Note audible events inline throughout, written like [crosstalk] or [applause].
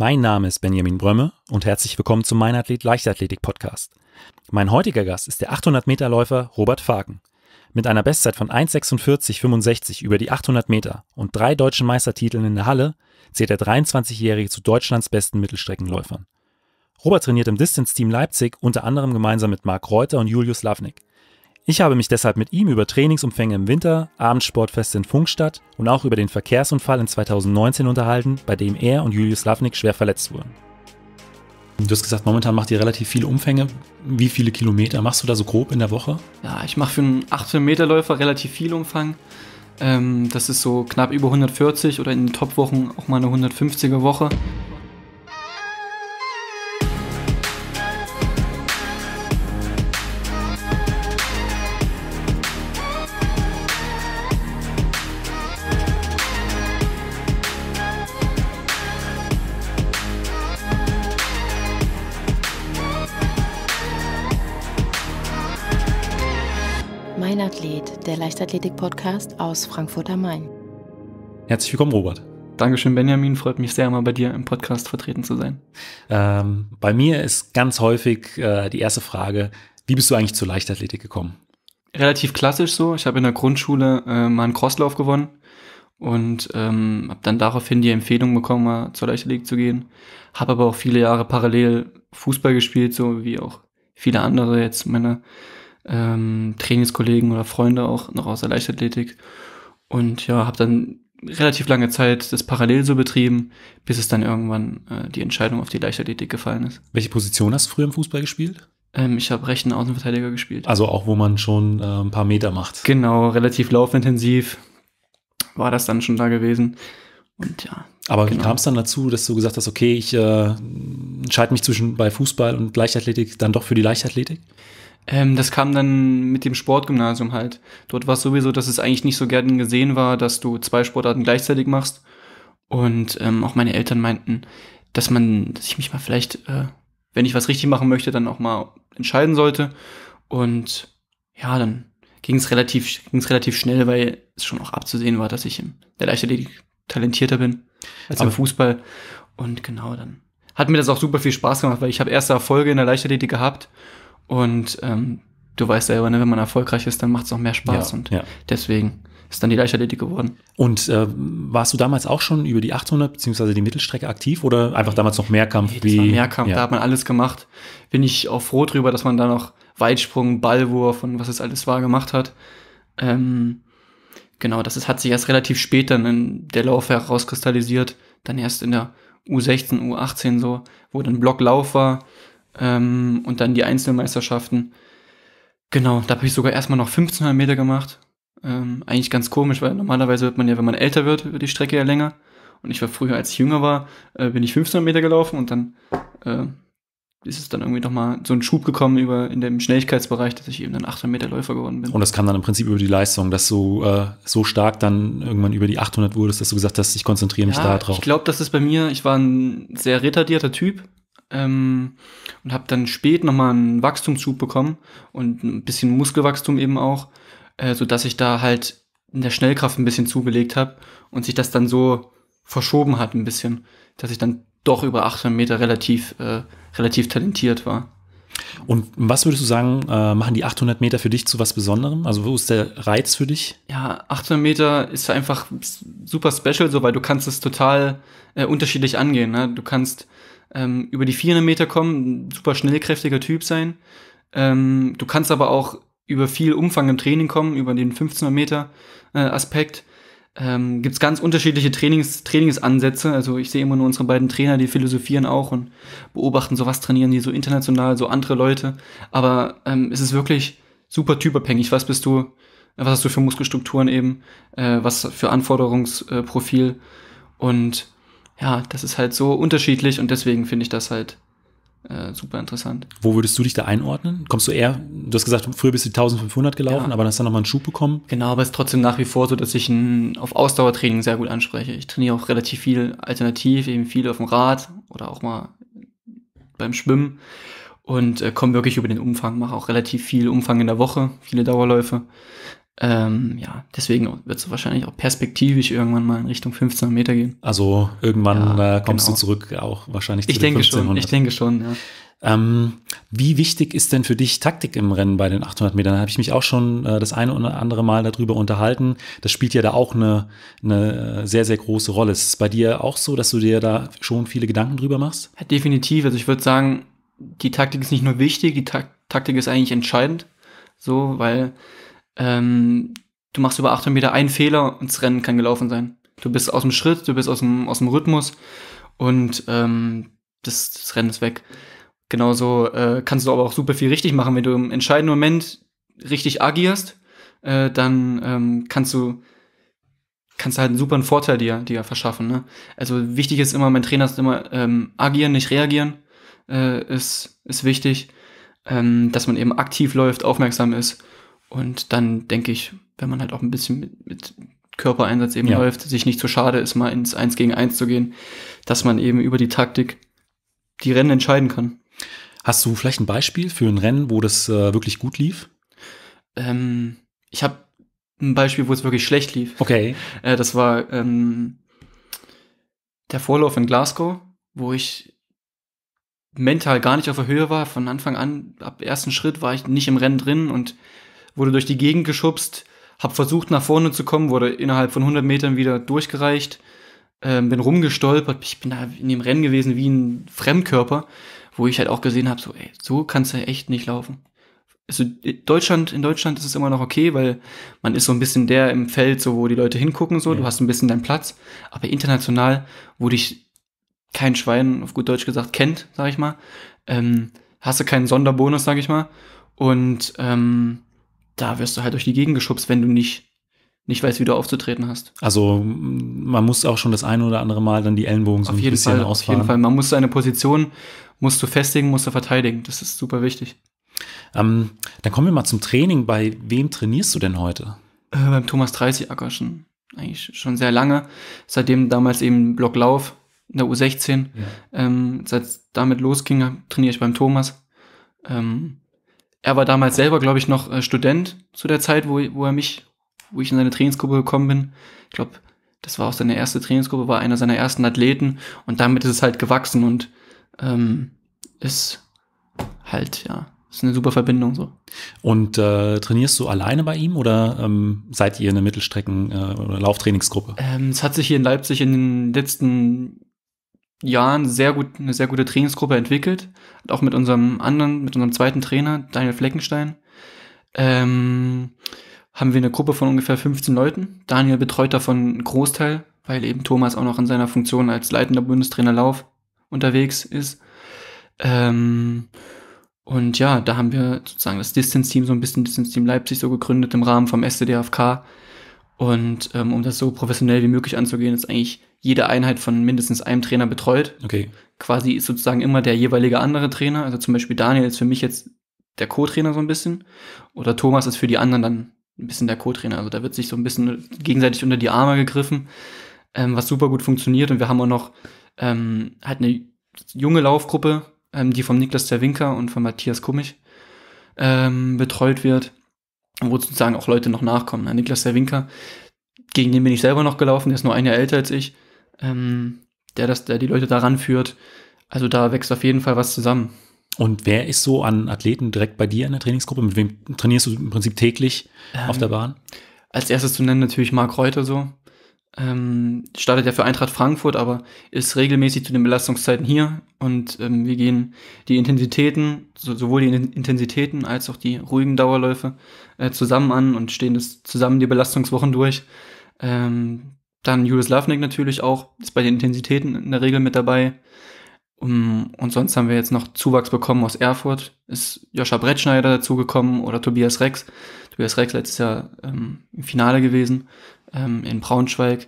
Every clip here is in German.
Mein Name ist Benjamin Brömme und herzlich willkommen zum Mein Athlet Leichtathletik Podcast. Mein heutiger Gast ist der 800-Meter-Läufer Robert Fagen. Mit einer Bestzeit von 1,46,65 über die 800 Meter und drei deutschen Meistertiteln in der Halle zählt der 23-Jährige zu Deutschlands besten Mittelstreckenläufern. Robert trainiert im Distance Team Leipzig unter anderem gemeinsam mit Marc Reuter und Julius Lavnik. Ich habe mich deshalb mit ihm über Trainingsumfänge im Winter, Abendsportfeste in Funkstadt und auch über den Verkehrsunfall in 2019 unterhalten, bei dem er und Julius Lawnik schwer verletzt wurden. Du hast gesagt, momentan macht ihr relativ viele Umfänge. Wie viele Kilometer machst du da so grob in der Woche? Ja, ich mache für einen 18 meter läufer relativ viel Umfang. Ähm, das ist so knapp über 140 oder in den Top-Wochen auch mal eine 150er-Woche. der Leichtathletik-Podcast aus Frankfurt am Main. Herzlich willkommen, Robert. Dankeschön, Benjamin. Freut mich sehr, mal bei dir im Podcast vertreten zu sein. Ähm, bei mir ist ganz häufig äh, die erste Frage, wie bist du eigentlich zur Leichtathletik gekommen? Relativ klassisch so. Ich habe in der Grundschule äh, mal einen Crosslauf gewonnen und ähm, habe dann daraufhin die Empfehlung bekommen, mal zur Leichtathletik zu gehen. Habe aber auch viele Jahre parallel Fußball gespielt, so wie auch viele andere jetzt meine ähm, Trainingskollegen oder Freunde auch noch aus der Leichtathletik. Und ja, habe dann relativ lange Zeit das parallel so betrieben, bis es dann irgendwann äh, die Entscheidung auf die Leichtathletik gefallen ist. Welche Position hast du früher im Fußball gespielt? Ähm, ich habe rechten Außenverteidiger gespielt. Also auch, wo man schon äh, ein paar Meter macht. Genau, relativ laufintensiv war das dann schon da gewesen. Und ja. Aber genau. kam es dann dazu, dass du gesagt hast, okay, ich äh, entscheide mich zwischen bei Fußball und Leichtathletik dann doch für die Leichtathletik? Ähm, das kam dann mit dem Sportgymnasium halt. Dort war es sowieso, dass es eigentlich nicht so gern gesehen war, dass du zwei Sportarten gleichzeitig machst. Und ähm, auch meine Eltern meinten, dass man, dass ich mich mal vielleicht, äh, wenn ich was richtig machen möchte, dann auch mal entscheiden sollte. Und ja, dann ging es relativ, ging's relativ schnell, weil es schon auch abzusehen war, dass ich in der Leichtathletik talentierter bin als Aber im Fußball. Und genau dann hat mir das auch super viel Spaß gemacht, weil ich habe erste Erfolge in der Leichtathletik gehabt und ähm, du weißt selber, ne, wenn man erfolgreich ist, dann macht es auch mehr Spaß. Ja, und ja. deswegen ist dann die Leichtathletik geworden. Und äh, warst du damals auch schon über die 800 beziehungsweise die Mittelstrecke aktiv oder einfach damals noch Mehrkampf? Nee, wie, Mehrkampf, ja. da hat man alles gemacht. Bin ich auch froh drüber, dass man da noch Weitsprung, Ballwurf und was es alles war gemacht hat. Ähm, genau, das ist, hat sich erst relativ spät dann in der Lauf herauskristallisiert. Dann erst in der U16, U18 so, wo dann Blocklauf war ähm, und dann die Einzelmeisterschaften. Genau, da habe ich sogar erstmal noch 1500 Meter gemacht. Ähm, eigentlich ganz komisch, weil normalerweise wird man ja, wenn man älter wird, wird die Strecke ja länger. Und ich war früher, als ich jünger war, äh, bin ich 1500 Meter gelaufen und dann äh, ist es dann irgendwie nochmal so ein Schub gekommen über in dem Schnelligkeitsbereich, dass ich eben dann 800 Meter Läufer geworden bin. Und das kam dann im Prinzip über die Leistung, dass du äh, so stark dann irgendwann über die 800 wurdest, dass du gesagt hast, ich konzentriere mich ja, da drauf. Ich glaube, das ist bei mir, ich war ein sehr retardierter Typ ähm, und habe dann spät nochmal einen Wachstumsschub bekommen und ein bisschen Muskelwachstum eben auch, äh, sodass ich da halt in der Schnellkraft ein bisschen zugelegt habe und sich das dann so verschoben hat ein bisschen, dass ich dann doch über 800 Meter relativ, äh, relativ talentiert war. Und was würdest du sagen, äh, machen die 800 Meter für dich zu was Besonderem? Also wo ist der Reiz für dich? Ja, 800 Meter ist einfach super special, so weil du kannst es total äh, unterschiedlich angehen. Ne? Du kannst ähm, über die 400 Meter kommen, super schnellkräftiger Typ sein. Ähm, du kannst aber auch über viel Umfang im Training kommen, über den 1500 Meter äh, Aspekt. Ähm, Gibt ganz unterschiedliche Trainings, Trainingsansätze. Also ich sehe immer nur unsere beiden Trainer, die philosophieren auch und beobachten, so was trainieren die so international, so andere Leute. Aber ähm, es ist wirklich super typabhängig. Was bist du, was hast du für Muskelstrukturen eben, äh, was für Anforderungsprofil. Äh, und ja, das ist halt so unterschiedlich und deswegen finde ich das halt äh, super interessant. Wo würdest du dich da einordnen? Kommst du eher, du hast gesagt, früher bist du 1500 gelaufen, ja. aber hast dann nochmal einen Schub bekommen? Genau, aber es ist trotzdem nach wie vor so, dass ich ein, auf Ausdauertraining sehr gut anspreche. Ich trainiere auch relativ viel alternativ, eben viel auf dem Rad oder auch mal beim Schwimmen und äh, komme wirklich über den Umfang, mache auch relativ viel Umfang in der Woche, viele Dauerläufe. Ähm, ja, deswegen wird es wahrscheinlich auch perspektivisch irgendwann mal in Richtung 1500 Meter gehen. Also irgendwann ja, äh, kommst genau. du zurück auch wahrscheinlich zu ich den denke Schon, ich denke schon, ja. Ähm, wie wichtig ist denn für dich Taktik im Rennen bei den 800 Metern? Da habe ich mich auch schon äh, das eine oder andere Mal darüber unterhalten. Das spielt ja da auch eine, eine sehr, sehr große Rolle. Ist es bei dir auch so, dass du dir da schon viele Gedanken drüber machst? Ja, definitiv. Also ich würde sagen, die Taktik ist nicht nur wichtig, die Ta Taktik ist eigentlich entscheidend. So, weil ähm, du machst über 800 Meter einen Fehler und das Rennen kann gelaufen sein. Du bist aus dem Schritt, du bist aus dem, aus dem Rhythmus und ähm, das, das Rennen ist weg. Genauso äh, kannst du aber auch super viel richtig machen. Wenn du im entscheidenden Moment richtig agierst, äh, dann ähm, kannst du kannst du halt einen super Vorteil dir, dir verschaffen. Ne? Also wichtig ist immer, mein Trainer ist immer ähm, agieren, nicht reagieren äh, ist, ist wichtig, ähm, dass man eben aktiv läuft, aufmerksam ist und dann denke ich, wenn man halt auch ein bisschen mit, mit Körpereinsatz eben ja. läuft, sich nicht zu so schade ist, mal ins 1 gegen 1 zu gehen, dass man eben über die Taktik die Rennen entscheiden kann. Hast du vielleicht ein Beispiel für ein Rennen, wo das äh, wirklich gut lief? Ähm, ich habe ein Beispiel, wo es wirklich schlecht lief. Okay. Äh, das war ähm, der Vorlauf in Glasgow, wo ich mental gar nicht auf der Höhe war. Von Anfang an, ab ersten Schritt war ich nicht im Rennen drin und wurde durch die Gegend geschubst, habe versucht nach vorne zu kommen, wurde innerhalb von 100 Metern wieder durchgereicht, ähm, bin rumgestolpert, ich bin da in dem Rennen gewesen wie ein Fremdkörper, wo ich halt auch gesehen habe, so, ey, so kannst du echt nicht laufen. Also äh, Deutschland, in Deutschland ist es immer noch okay, weil man ist so ein bisschen der im Feld, so wo die Leute hingucken, so, ja. du hast ein bisschen deinen Platz, aber international, wo dich kein Schwein, auf gut Deutsch gesagt, kennt, sag ich mal, ähm, hast du keinen Sonderbonus, sag ich mal. Und ähm, da wirst du halt durch die Gegend geschubst, wenn du nicht, nicht weißt, wie du aufzutreten hast. Also man muss auch schon das ein oder andere Mal dann die Ellenbogen so auf ein jeden bisschen Fall, ausfahren. Auf jeden Fall, man muss seine Position, musst du festigen, musst du verteidigen. Das ist super wichtig. Ähm, dann kommen wir mal zum Training. Bei wem trainierst du denn heute? Äh, beim Thomas 30 Acker schon. Eigentlich schon sehr lange. Seitdem damals eben Blocklauf in der U16. Ja. Ähm, seit damit losging, trainiere ich beim Thomas. Ähm, er war damals selber, glaube ich, noch äh, Student zu der Zeit, wo, wo er mich, wo ich in seine Trainingsgruppe gekommen bin. Ich glaube, das war auch seine erste Trainingsgruppe, war einer seiner ersten Athleten und damit ist es halt gewachsen und ähm, ist halt, ja, ist eine super Verbindung so. Und äh, trainierst du alleine bei ihm oder ähm, seid ihr eine Mittelstrecken- äh, oder Lauftrainingsgruppe? Ähm, es hat sich hier in Leipzig in den letzten Jahren sehr gut, eine sehr gute Trainingsgruppe entwickelt. Auch mit unserem anderen, mit unserem zweiten Trainer, Daniel Fleckenstein, ähm, haben wir eine Gruppe von ungefähr 15 Leuten. Daniel betreut davon einen Großteil, weil eben Thomas auch noch in seiner Funktion als leitender Bundestrainer Lauf unterwegs ist. Ähm, und ja, da haben wir sozusagen das Distance-Team, so ein bisschen Distance-Team Leipzig so gegründet im Rahmen vom SCDFK. Und ähm, um das so professionell wie möglich anzugehen, ist eigentlich jede Einheit von mindestens einem Trainer betreut. Okay. Quasi ist sozusagen immer der jeweilige andere Trainer. Also zum Beispiel Daniel ist für mich jetzt der Co-Trainer so ein bisschen. Oder Thomas ist für die anderen dann ein bisschen der Co-Trainer. Also da wird sich so ein bisschen gegenseitig unter die Arme gegriffen, ähm, was super gut funktioniert. Und wir haben auch noch ähm, halt eine junge Laufgruppe, ähm, die vom Niklas Zerwinker und von Matthias Kummich ähm, betreut wird, wo sozusagen auch Leute noch nachkommen. Niklas Zerwinker, gegen den bin ich selber noch gelaufen, der ist nur ein Jahr älter als ich ähm, der, das, der die Leute daran führt. Also da wächst auf jeden Fall was zusammen. Und wer ist so an Athleten direkt bei dir in der Trainingsgruppe? Mit wem trainierst du im Prinzip täglich ähm, auf der ähm, Bahn? Als erstes zu nennen natürlich Marc Reuter so. Ähm, startet ja für Eintracht Frankfurt, aber ist regelmäßig zu den Belastungszeiten hier und ähm, wir gehen die Intensitäten, so, sowohl die Intensitäten als auch die ruhigen Dauerläufe äh, zusammen an und stehen das zusammen die Belastungswochen durch. Ähm, dann Julius Lovnik natürlich auch, ist bei den Intensitäten in der Regel mit dabei. und sonst haben wir jetzt noch Zuwachs bekommen aus Erfurt. Ist Joscha Brettschneider dazugekommen oder Tobias Rex. Tobias Rex letztes Jahr ähm, im Finale gewesen ähm, in Braunschweig.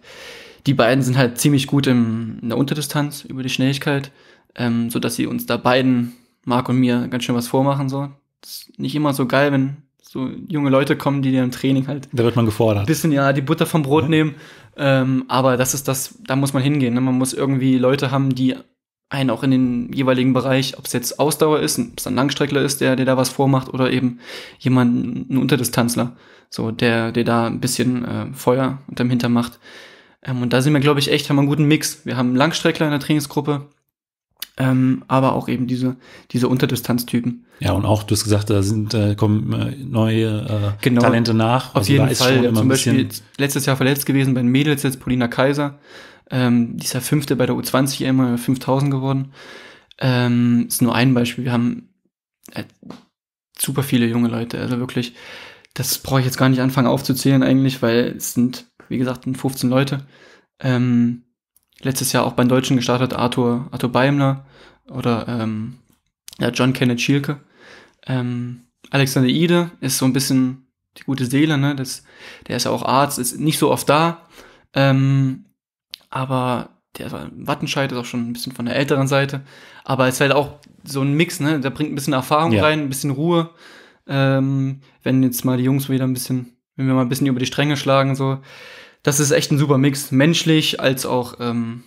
Die beiden sind halt ziemlich gut im, in der Unterdistanz über die Schnelligkeit, ähm, so sie uns da beiden, Marc und mir, ganz schön was vormachen. So. Das ist nicht immer so geil, wenn so junge Leute kommen, die dir im Training halt. Da wird man gefordert. Bisschen ja die Butter vom Brot ja. nehmen ähm, aber das ist das, da muss man hingehen. Ne? Man muss irgendwie Leute haben, die einen auch in den jeweiligen Bereich, ob es jetzt Ausdauer ist, ob es ein Langstreckler ist, der, der da was vormacht, oder eben jemand, ein Unterdistanzler, so, der, der da ein bisschen äh, Feuer unterm Hinter macht. Ähm, und da sind wir, glaube ich, echt, haben wir einen guten Mix. Wir haben einen Langstreckler in der Trainingsgruppe, ähm, aber auch eben diese, diese Unterdistanztypen. Ja, und auch, du hast gesagt, da sind, äh, kommen äh, neue äh, genau, Talente nach. Auf also jeden Fall. immer zum Beispiel letztes Jahr verletzt gewesen bei den Mädels, jetzt Paulina Kaiser. Ähm, die ist ja Fünfte bei der U20 immer 5000 geworden. Ähm, ist nur ein Beispiel. Wir haben äh, super viele junge Leute. Also wirklich, das brauche ich jetzt gar nicht anfangen aufzuzählen eigentlich, weil es sind, wie gesagt, 15 Leute. Ähm, letztes Jahr auch beim Deutschen gestartet, Arthur, Arthur Beimler oder ähm, ja, John Kenneth Schielke. Ähm, Alexander Ide ist so ein bisschen die gute Seele, ne? Das, der ist ja auch Arzt, ist nicht so oft da. Ähm, aber der Wattenscheid, ist auch schon ein bisschen von der älteren Seite. Aber es ist halt auch so ein Mix, ne? Der bringt ein bisschen Erfahrung ja. rein, ein bisschen Ruhe. Ähm, wenn jetzt mal die Jungs wieder ein bisschen, wenn wir mal ein bisschen über die Stränge schlagen, so, das ist echt ein super Mix, menschlich als auch ähm,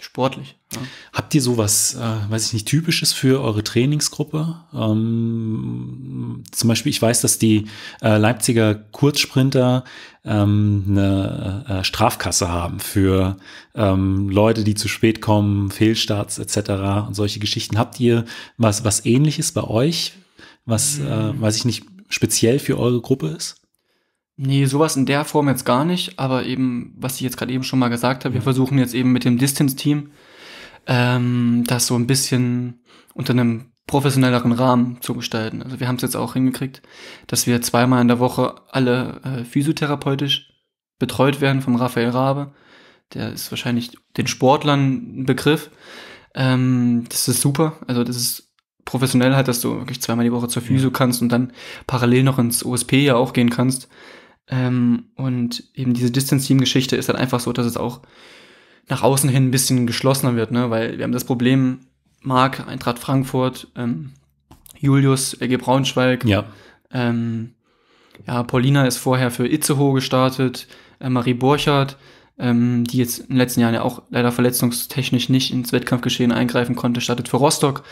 sportlich. Ja. Habt ihr sowas, äh, weiß ich nicht, typisches für eure Trainingsgruppe? Ähm, zum Beispiel, ich weiß, dass die äh, Leipziger Kurzsprinter ähm, eine äh, Strafkasse haben für ähm, Leute, die zu spät kommen, Fehlstarts etc. und solche Geschichten. Habt ihr was, was ähnliches bei euch, was, mhm. weiß ich nicht, speziell für eure Gruppe ist? Nee, sowas in der Form jetzt gar nicht, aber eben, was ich jetzt gerade eben schon mal gesagt habe, wir versuchen jetzt eben mit dem Distance-Team ähm, das so ein bisschen unter einem professionelleren Rahmen zu gestalten. Also wir haben es jetzt auch hingekriegt, dass wir zweimal in der Woche alle äh, physiotherapeutisch betreut werden vom Raphael Rabe. Der ist wahrscheinlich den Sportlern ein Begriff. Ähm, das ist super. Also das ist professionell halt, dass du wirklich zweimal die Woche zur Physio ja. kannst und dann parallel noch ins OSP ja auch gehen kannst. Ähm, und eben diese Distance-Team-Geschichte ist halt einfach so, dass es auch nach außen hin ein bisschen geschlossener wird, ne? Weil wir haben das Problem, Marc, Eintracht Frankfurt, ähm, Julius, RG Braunschweig, ja. Ähm, ja, Paulina ist vorher für Itzehoe gestartet, äh, Marie Borchardt, ähm, die jetzt in den letzten Jahren ja auch leider verletzungstechnisch nicht ins Wettkampfgeschehen eingreifen konnte, startet für Rostock.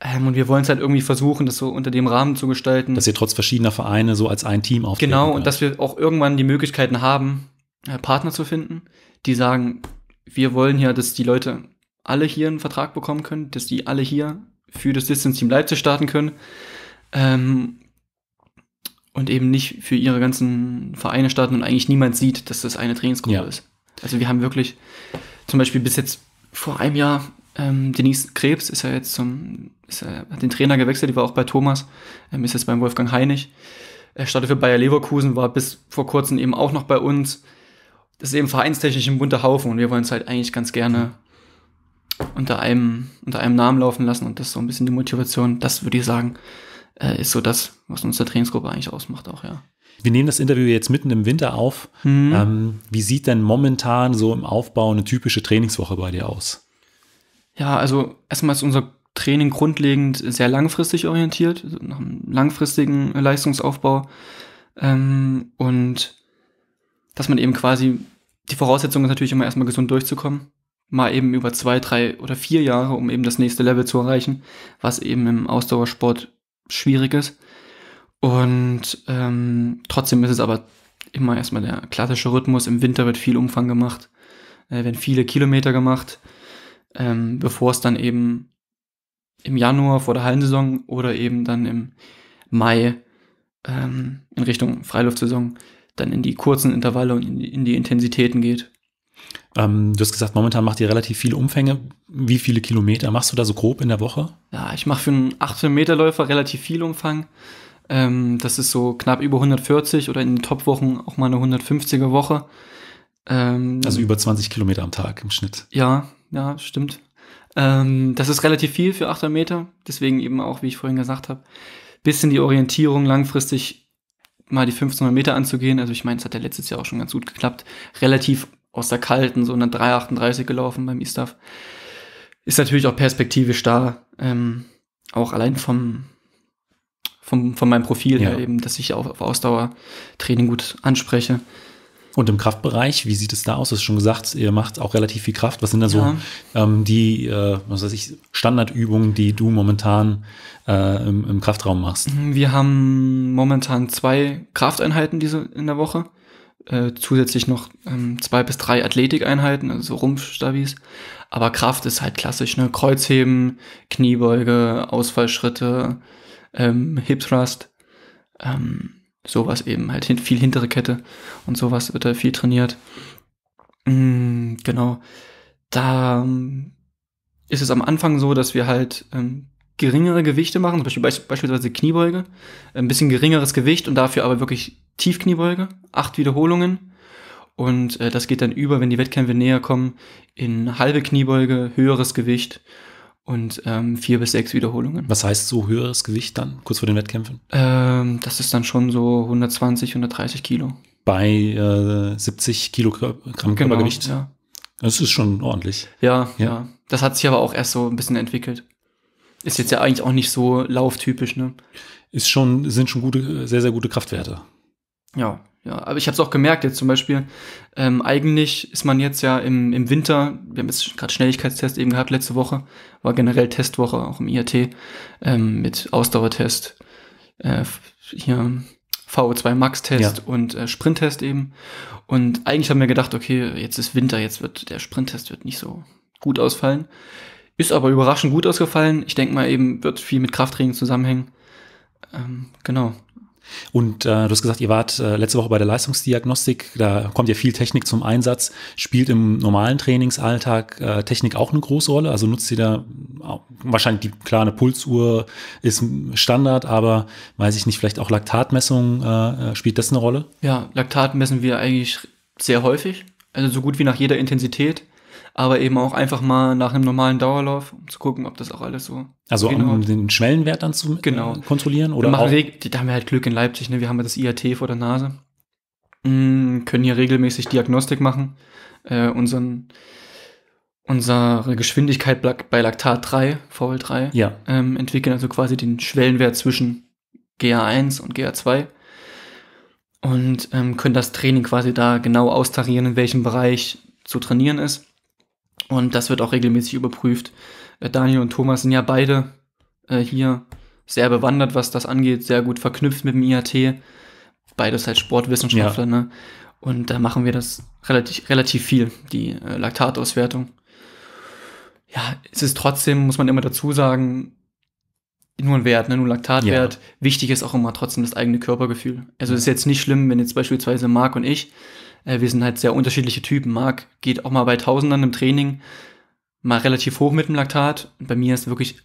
Ähm, und wir wollen es halt irgendwie versuchen, das so unter dem Rahmen zu gestalten. Dass ihr trotz verschiedener Vereine so als ein Team auftreten Genau, und dass wir auch irgendwann die Möglichkeiten haben, äh, Partner zu finden, die sagen, wir wollen ja, dass die Leute alle hier einen Vertrag bekommen können, dass die alle hier für das Distance Team Leipzig starten können. Ähm, und eben nicht für ihre ganzen Vereine starten und eigentlich niemand sieht, dass das eine Trainingsgruppe ja. ist. Also wir haben wirklich zum Beispiel bis jetzt vor einem Jahr ähm, Denise Krebs ist ja jetzt zum, ist, äh, hat den Trainer gewechselt, die war auch bei Thomas, ähm, ist jetzt beim Wolfgang Heinig. Er startet für Bayer Leverkusen, war bis vor kurzem eben auch noch bei uns. Das ist eben vereinstechnisch ein bunter Haufen und wir wollen es halt eigentlich ganz gerne unter einem, unter einem Namen laufen lassen und das ist so ein bisschen die Motivation, das würde ich sagen, äh, ist so das, was unsere Trainingsgruppe eigentlich ausmacht auch, ja. Wir nehmen das Interview jetzt mitten im Winter auf. Mhm. Ähm, wie sieht denn momentan so im Aufbau eine typische Trainingswoche bei dir aus? Ja, also erstmal ist unser Training grundlegend sehr langfristig orientiert, also nach einem langfristigen Leistungsaufbau. Ähm, und dass man eben quasi, die Voraussetzung ist natürlich immer erstmal gesund durchzukommen. Mal eben über zwei, drei oder vier Jahre, um eben das nächste Level zu erreichen, was eben im Ausdauersport schwierig ist. Und ähm, trotzdem ist es aber immer erstmal der klassische Rhythmus. Im Winter wird viel Umfang gemacht, äh, werden viele Kilometer gemacht ähm, bevor es dann eben im Januar vor der Hallensaison oder eben dann im Mai ähm, in Richtung Freiluftsaison dann in die kurzen Intervalle und in die, in die Intensitäten geht. Ähm, du hast gesagt, momentan macht ihr relativ viele Umfänge. Wie viele Kilometer machst du da so grob in der Woche? Ja, ich mache für einen 18 meter läufer relativ viel Umfang. Ähm, das ist so knapp über 140 oder in den Top-Wochen auch mal eine 150er-Woche. Ähm, also über 20 Kilometer am Tag im Schnitt. Ja, ja, stimmt. Ähm, das ist relativ viel für 8 Meter, deswegen eben auch, wie ich vorhin gesagt habe, bisschen die Orientierung langfristig mal die 1500 Meter anzugehen. Also ich meine, es hat ja letztes Jahr auch schon ganz gut geklappt. Relativ aus der kalten, so eine 3,38 gelaufen beim ISTAF. Ist natürlich auch perspektivisch da, ähm, auch allein vom, vom, von meinem Profil ja. her eben, dass ich auch auf Ausdauertraining gut anspreche. Und im Kraftbereich, wie sieht es da aus? Du hast schon gesagt, ihr macht auch relativ viel Kraft. Was sind da so ja. ähm, die äh, was weiß ich, Standardübungen, die du momentan äh, im, im, Kraftraum machst? Mhm, wir haben momentan zwei Krafteinheiten diese in der Woche. Äh, zusätzlich noch ähm, zwei bis drei Athletikeinheiten, also Rumpfstabis. Aber Kraft ist halt klassisch, ne? Kreuzheben, Kniebeuge, Ausfallschritte, ähm, Hip Thrust. Ähm, sowas eben halt hin, viel hintere Kette und sowas wird da viel trainiert. Mm, genau. Da ähm, ist es am Anfang so, dass wir halt ähm, geringere Gewichte machen, zum Beispiel beisp beispielsweise Kniebeuge, ein bisschen geringeres Gewicht und dafür aber wirklich Tiefkniebeuge, acht Wiederholungen. Und äh, das geht dann über, wenn die Wettkämpfe näher kommen, in halbe Kniebeuge, höheres Gewicht und ähm, vier bis sechs Wiederholungen. Was heißt so höheres Gewicht dann, kurz vor den Wettkämpfen? Ähm, das ist dann schon so 120, 130 Kilo. Bei äh, 70 Kilogramm Genau, Gewicht. ja. Das ist schon ordentlich. Ja, ja, ja, Das hat sich aber auch erst so ein bisschen entwickelt. Ist jetzt ja eigentlich auch nicht so lauftypisch, ne? Ist schon, sind schon gute, sehr, sehr gute Kraftwerte. Ja. Ja, aber ich habe es auch gemerkt jetzt zum Beispiel. Ähm, eigentlich ist man jetzt ja im, im Winter, wir haben jetzt gerade Schnelligkeitstest eben gehabt letzte Woche, war generell Testwoche auch im IAT ähm, mit Ausdauertest, äh, hier VO2 Max-Test ja. und äh, Sprinttest eben. Und eigentlich haben wir gedacht, okay, jetzt ist Winter, jetzt wird der Sprinttest wird nicht so gut ausfallen. Ist aber überraschend gut ausgefallen. Ich denke mal eben, wird viel mit Krafttraining zusammenhängen. Ähm, genau. Und äh, du hast gesagt, ihr wart äh, letzte Woche bei der Leistungsdiagnostik, da kommt ja viel Technik zum Einsatz. Spielt im normalen Trainingsalltag äh, Technik auch eine große Rolle? Also nutzt ihr da wahrscheinlich die kleine Pulsuhr ist Standard, aber weiß ich nicht, vielleicht auch Laktatmessung, äh, äh, spielt das eine Rolle? Ja, Laktat messen wir eigentlich sehr häufig, also so gut wie nach jeder Intensität aber eben auch einfach mal nach einem normalen Dauerlauf, um zu gucken, ob das auch alles so. Also genau um hat. den Schwellenwert dann zu äh, genau. kontrollieren oder? Wir machen auch? da haben wir halt Glück in Leipzig, ne? Wir haben das IAT vor der Nase, mhm, können hier regelmäßig Diagnostik machen, äh, unseren unsere Geschwindigkeit bei Laktat 3, VL3, ja. ähm, entwickeln also quasi den Schwellenwert zwischen GA1 und GA2 und ähm, können das Training quasi da genau austarieren, in welchem Bereich zu trainieren ist. Und das wird auch regelmäßig überprüft. Äh, Daniel und Thomas sind ja beide äh, hier sehr bewandert, was das angeht, sehr gut verknüpft mit dem IAT. Beides halt Sportwissenschaftler, ja. ne? Und da machen wir das relativ, relativ viel, die äh, Laktatauswertung. Ja, es ist trotzdem, muss man immer dazu sagen, nur ein Wert, ne? nur Laktatwert. Ja. Wichtig ist auch immer trotzdem das eigene Körpergefühl. Also es ist jetzt nicht schlimm, wenn jetzt beispielsweise Marc und ich äh, wir sind halt sehr unterschiedliche Typen. Marc geht auch mal bei Tausendern im Training mal relativ hoch mit dem Laktat. Bei mir ist wirklich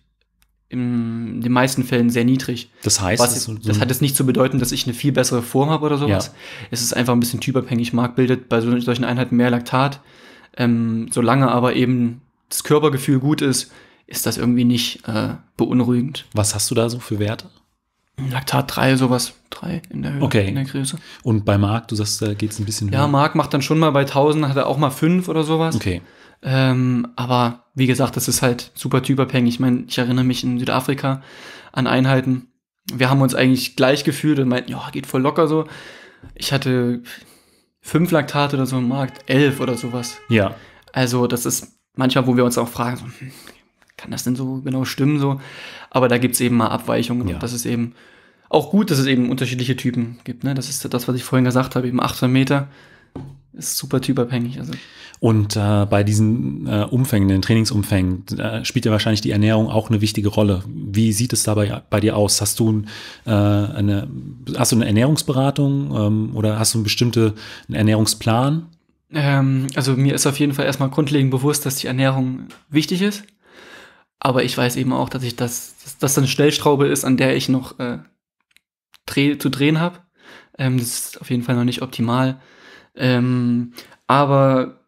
in den meisten Fällen sehr niedrig. Das heißt, Was, das, so das, hat jetzt nicht zu bedeuten, dass ich eine viel bessere Form habe oder sowas. Ja. Es ist einfach ein bisschen typabhängig. Marc bildet bei solchen Einheiten mehr Laktat. Ähm, solange aber eben das Körpergefühl gut ist, ist das irgendwie nicht äh, beunruhigend. Was hast du da so für Werte? Laktat 3, sowas. 3 in der Höhe, okay. in der Größe. Und bei Marc, du sagst, da geht es ein bisschen höher. Ja, Marc macht dann schon mal bei 1000, hat er auch mal 5 oder sowas. Okay. Ähm, aber wie gesagt, das ist halt super typabhängig. Ich meine, ich erinnere mich in Südafrika an Einheiten. Wir haben uns eigentlich gleich gefühlt und meinten, ja, geht voll locker so. Ich hatte 5 Laktate oder so im Markt, 11 oder sowas. Ja. Also, das ist manchmal, wo wir uns auch fragen, so, hm, kann das denn so genau stimmen? So? Aber da gibt es eben mal Abweichungen ja. das ist eben auch gut, dass es eben unterschiedliche Typen gibt. Ne? Das ist das, was ich vorhin gesagt habe, eben 800 Meter ist super typabhängig. Also. Und äh, bei diesen äh, Umfängen, den Trainingsumfängen, äh, spielt ja wahrscheinlich die Ernährung auch eine wichtige Rolle. Wie sieht es dabei bei dir aus? Hast du, ein, äh, eine, hast du eine Ernährungsberatung ähm, oder hast du einen bestimmten Ernährungsplan? Ähm, also mir ist auf jeden Fall erstmal grundlegend bewusst, dass die Ernährung wichtig ist. Aber ich weiß eben auch, dass ich das, dass das eine Stellstraube ist, an der ich noch äh, dreh, zu drehen habe. Ähm, das ist auf jeden Fall noch nicht optimal. Ähm, aber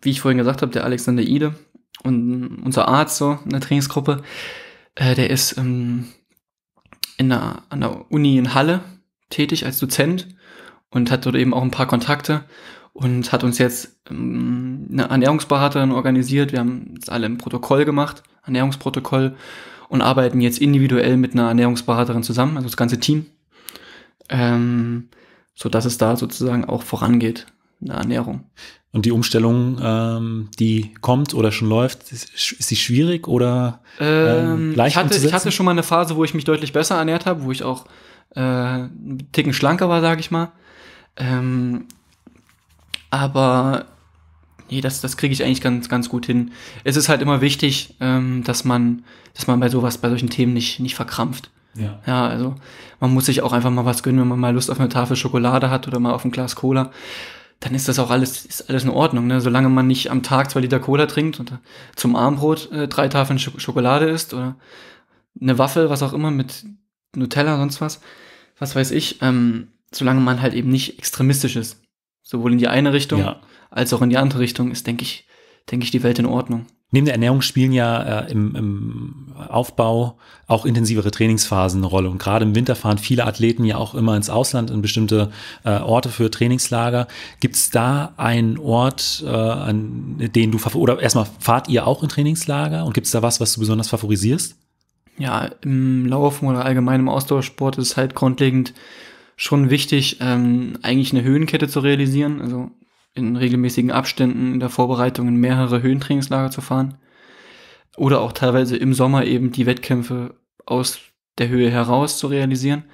wie ich vorhin gesagt habe, der Alexander Ide und unser Arzt so in der Trainingsgruppe, äh, der ist ähm, in der, an der Uni in Halle tätig als Dozent und hat dort eben auch ein paar Kontakte und hat uns jetzt ähm, eine Ernährungsberaterin organisiert. Wir haben es alle im Protokoll gemacht, Ernährungsprotokoll, und arbeiten jetzt individuell mit einer Ernährungsberaterin zusammen, also das ganze Team, ähm, so dass es da sozusagen auch vorangeht in der Ernährung. Und die Umstellung, ähm, die kommt oder schon läuft, ist, ist sie schwierig oder ähm, ähm leicht ich hatte, Ich hatte schon mal eine Phase, wo ich mich deutlich besser ernährt habe, wo ich auch äh, einen Ticken schlanker war, sage ich mal. Ähm, aber nee, das, das kriege ich eigentlich ganz, ganz gut hin. Es ist halt immer wichtig, ähm, dass man, dass man bei sowas, bei solchen Themen nicht, nicht verkrampft. Ja. ja, also man muss sich auch einfach mal was gönnen, wenn man mal Lust auf eine Tafel Schokolade hat oder mal auf ein Glas Cola dann ist das auch alles, ist alles in Ordnung, ne? Solange man nicht am Tag zwei Liter Cola trinkt und zum Armbrot äh, drei Tafeln Sch Schokolade isst oder eine Waffel, was auch immer, mit Nutella, sonst was, was weiß ich, ähm, solange man halt eben nicht extremistisch ist sowohl in die eine Richtung ja. als auch in die andere Richtung ist, denke ich, denke ich, die Welt in Ordnung. Neben der Ernährung spielen ja äh, im, im Aufbau auch intensivere Trainingsphasen eine Rolle. Und gerade im Winter fahren viele Athleten ja auch immer ins Ausland in bestimmte äh, Orte für Trainingslager. Gibt es da einen Ort, äh, an den du oder erstmal fahrt ihr auch in Trainingslager und gibt es da was, was du besonders favorisierst? Ja, im Laufen oder allgemein im Ausdauersport ist es halt grundlegend schon wichtig, ähm, eigentlich eine Höhenkette zu realisieren, also in regelmäßigen Abständen in der Vorbereitung in mehrere Höhentrainingslager zu fahren. Oder auch teilweise im Sommer eben die Wettkämpfe aus der Höhe heraus zu realisieren.